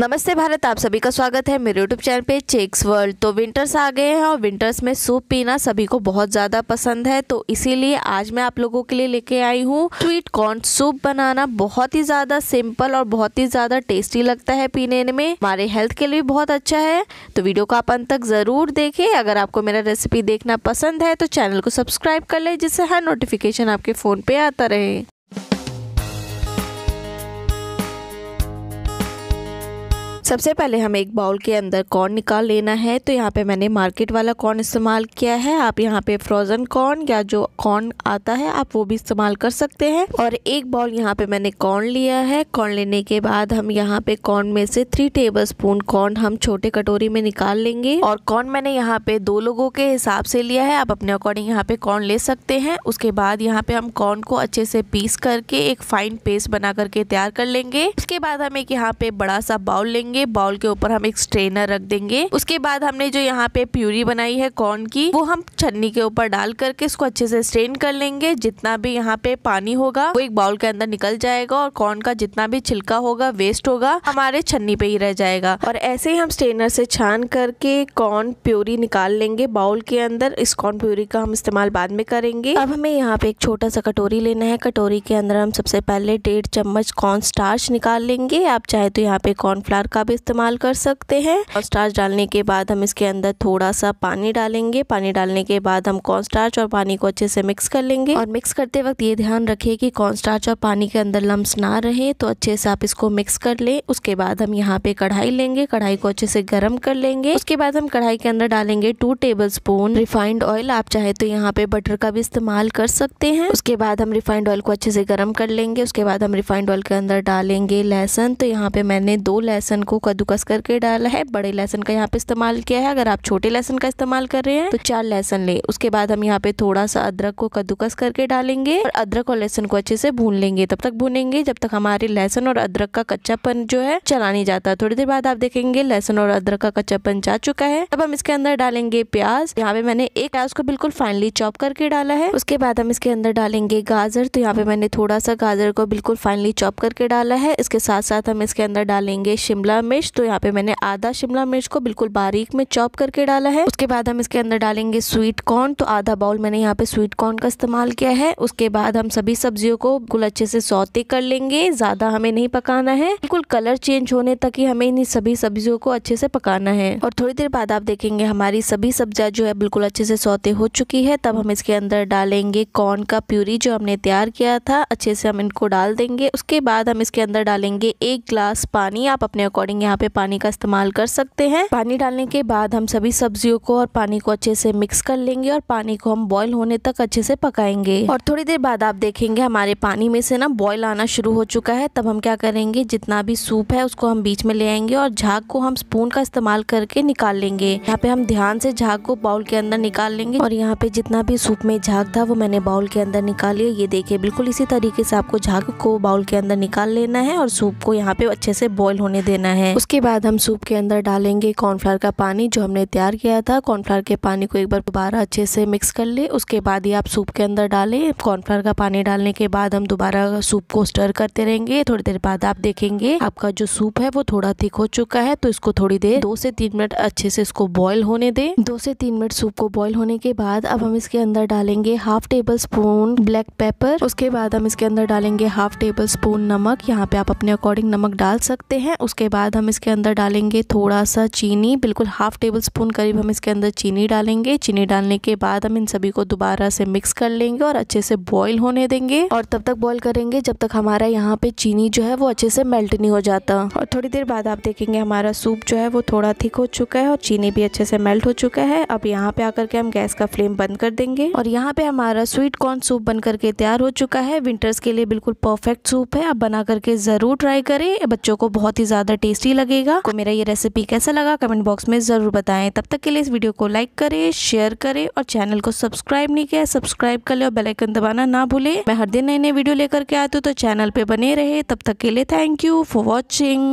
नमस्ते भारत आप सभी का स्वागत है मेरे यूट्यूब चैनल पे चेक्स वर्ल्ड तो विंटर्स आ गए हैं और विंटर्स में सूप पीना सभी को बहुत ज़्यादा पसंद है तो इसीलिए आज मैं आप लोगों के लिए लेके आई हूँ स्वीट कॉर्न सूप बनाना बहुत ही ज़्यादा सिंपल और बहुत ही ज़्यादा टेस्टी लगता है पीने में हमारे हेल्थ के लिए बहुत अच्छा है तो वीडियो को आप अंत तक ज़रूर देखें अगर आपको मेरा रेसिपी देखना पसंद है तो चैनल को सब्सक्राइब कर ले जिससे हर नोटिफिकेशन आपके फ़ोन पर आता रहे सबसे पहले हमें एक बाउल के अंदर कॉर्न निकाल लेना है तो यहाँ पे मैंने मार्केट वाला कॉर्न इस्तेमाल किया है आप यहाँ पे फ्रोज़न कॉर्न या जो कॉर्न आता है आप वो भी इस्तेमाल कर सकते हैं और एक बाउल यहाँ पे मैंने कॉर्न लिया है कॉर्न लेने के बाद हम यहाँ पे कॉर्न में से थ्री टेबल स्पून कॉर्न हम छोटे कटोरी में निकाल लेंगे और कॉर्न मैंने यहाँ पे दो लोगों के हिसाब से लिया है आप अपने अकॉर्डिंग यहाँ पे कॉर्न ले सकते हैं उसके बाद यहाँ पे हम कॉर्न को अच्छे से पीस करके एक फाइन पेस्ट बना करके तैयार कर लेंगे उसके बाद हम एक यहाँ पे बड़ा सा बाउल लेंगे देंगे बाउल के ऊपर हम एक स्ट्रेनर रख देंगे उसके बाद हमने जो यहाँ पे प्यूरी बनाई है कॉर्न की वो हम छन्नी के ऊपर डाल करके इसको अच्छे से स्ट्रेन कर लेंगे जितना भी यहाँ पे पानी होगा वो एक बाउल के अंदर निकल जाएगा और कॉर्न का जितना भी छिलका होगा वेस्ट होगा हमारे छन्नी पे ही रह जाएगा और ऐसे ही हम स्ट्रेनर से छान करके कॉर्न प्यूरी निकाल लेंगे बाउल के अंदर इस कॉर्न प्यूरी का हम इस्तेमाल बाद में करेंगे अब हमें यहाँ पे एक छोटा सा कटोरी लेना है कटोरी के अंदर हम सबसे पहले डेढ़ चम्मच कॉर्न स्टार्च निकाल लेंगे आप चाहे तो यहाँ पे कॉर्नफ्लावर का आप इस्तेमाल कर सकते हैं और स्टार्च डालने के बाद हम इसके अंदर थोड़ा सा पानी डालेंगे पानी डालने के बाद हम कॉर्न स्टार्च और पानी को अच्छे से मिक्स कर लेंगे और मिक्स करते वक्त ये ध्यान रखिए कि कॉर्न स्टार्च और पानी के अंदर लम्स ना रहे तो अच्छे से आप इसको मिक्स कर ले उसके बाद हम यहाँ पे कढ़ाई लेंगे कढ़ाई को अच्छे से गर्म कर लेंगे उसके बाद हम कढ़ाई के अंदर डालेंगे two tablespoon refined oil आप चाहे तो यहाँ पे बटर का भी इस्तेमाल कर सकते हैं उसके बाद हम रिफाइंड ऑयल को अच्छे से गर्म कर लेंगे उसके बाद हम रिफाइंड ऑयल के अंदर डालेंगे लहसन तो यहाँ पे मैंने दो लहसन को को कद्दूकस करके डाला है बड़े लहसन का यहाँ पे इस्तेमाल किया है अगर आप छोटे लहसन का इस्तेमाल कर रहे हैं तो चार लहसन ले उसके बाद हम यहाँ पे थोड़ा सा अदरक को कद्दूकस करके डालेंगे और अदरक और लहसन को अच्छे से भून लेंगे तब तक भूनेंगे जब तक हमारे लहसन और अदरक का कच्चापन जो है चला नहीं जाता थोड़ी देर बाद आप देखेंगे लहसन और अदरक का कच्चापन जा चुका है अब हम इसके अंदर डालेंगे प्याज यहाँ पे मैंने एक प्याज को बिल्कुल फाइनली चॉप करके डाला है उसके बाद हम इसके अंदर डालेंगे गाजर तो यहाँ पे मैंने थोड़ा सा गाजर को बिल्कुल फाइनली चॉप करके डाला है इसके साथ साथ हम इसके अंदर डालेंगे शिमला मिर्च तो यहाँ पे मैंने आधा शिमला मिर्च को बिल्कुल बारीक में चॉप करके डाला है उसके बाद हम इसके अंदर डालेंगे स्वीट कॉर्न तो आधा बाउल मैंने यहाँ पे स्वीट कॉर्न का इस्तेमाल किया है उसके बाद हम सभी सब्जियों को बिल्कुल अच्छे से सौते कर लेंगे ज्यादा हमें नहीं पकाना है बिल्कुल कलर चेंज होने तक ही हमें इन सभी सब्जियों को अच्छे से पकाना है और थोड़ी देर बाद आप देखेंगे हमारी सभी सब्जियां जो है बिल्कुल अच्छे से सौते हो चुकी है तब हम इसके अंदर डालेंगे कॉर्न का प्यूरी जो हमने तैयार किया था अच्छे से हम इनको डाल देंगे उसके बाद हम इसके अंदर डालेंगे एक ग्लास पानी आप अपने अकॉर्डिंग चाहें यहाँ पे पानी का इस्तेमाल कर सकते हैं पानी डालने के बाद हम सभी सब्जियों को और पानी को अच्छे से मिक्स कर लेंगे और पानी को हम बॉयल होने तक अच्छे से पकाएंगे और थोड़ी देर बाद आप देखेंगे हमारे पानी में से ना बॉयल आना शुरू हो चुका है तब हम क्या करेंगे जितना भी सूप है उसको हम बीच में ले आएंगे और झाग को हम स्पून का इस्तेमाल करके निकाल लेंगे यहाँ पे हम ध्यान से झाग को बाउल के अंदर निकाल लेंगे और यहाँ पे जितना भी सूप में झाग था वो मैंने बाउल के अंदर निकाल लिया ये देखिए बिल्कुल इसी तरीके से आपको झाग को बाउल के अंदर निकाल लेना है और सूप को यहाँ पे अच्छे से बॉयल होने देना है है उसके बाद हम सूप के अंदर डालेंगे कॉर्नफ्लावर का पानी जो हमने तैयार किया था कॉर्नफ्लावर के पानी को एक बार दोबारा अच्छे से मिक्स कर ले उसके बाद ही आप सूप के अंदर डालें कॉर्नफ्लावर का पानी डालने के बाद हम दोबारा सूप को स्टर करते रहेंगे थोड़ी देर बाद आप देखेंगे आपका जो सूप है वो थोड़ा थिक हो चुका है तो इसको थोड़ी देर दो से तीन मिनट अच्छे से इसको बॉयल होने दे दो से तीन मिनट सूप को बॉयल होने के बाद अब हम इसके अंदर डालेंगे half tablespoon black pepper उसके बाद हम इसके अंदर डालेंगे हाफ टेबल स्पून नमक यहाँ पे आप अपने अकॉर्डिंग नमक डाल सकते हैं उसके बाद बाद हम इसके अंदर डालेंगे थोड़ा सा चीनी बिल्कुल हाफ़ टेबल स्पून करीब हम इसके अंदर चीनी डालेंगे चीनी डालने के बाद हम इन सभी को दोबारा से मिक्स कर लेंगे और अच्छे से बॉईल होने देंगे और तब तक बॉईल करेंगे जब तक हमारा यहाँ पे चीनी जो है वो अच्छे से मेल्ट नहीं हो जाता और थोड़ी देर बाद आप देखेंगे हमारा सूप जो है वो थोड़ा थिक हो चुका है और चीनी भी अच्छे से मेल्ट हो चुका है अब यहाँ पे आकर के हम गैस का फ्लेम बंद कर देंगे और यहाँ पे हमारा स्वीट कॉर्न सूप बन करके तैयार हो चुका है विंटर्स के लिए बिल्कुल परफेक्ट सूप है आप बना करके ज़रूर ट्राई करें बच्चों को बहुत ही ज़्यादा टेस्ट टेस्टी लगेगा तो मेरा ये रेसिपी कैसा लगा कमेंट बॉक्स में ज़रूर बताएं तब तक के लिए इस वीडियो को लाइक करें शेयर करें और चैनल को सब्सक्राइब नहीं किया सब्सक्राइब कर ले और बेलाइकन दबाना ना भूले मैं हर दिन नए नए वीडियो लेकर के आती हूँ तो चैनल पर बने रहे तब तक के लिए थैंक यू फॉर वॉचिंग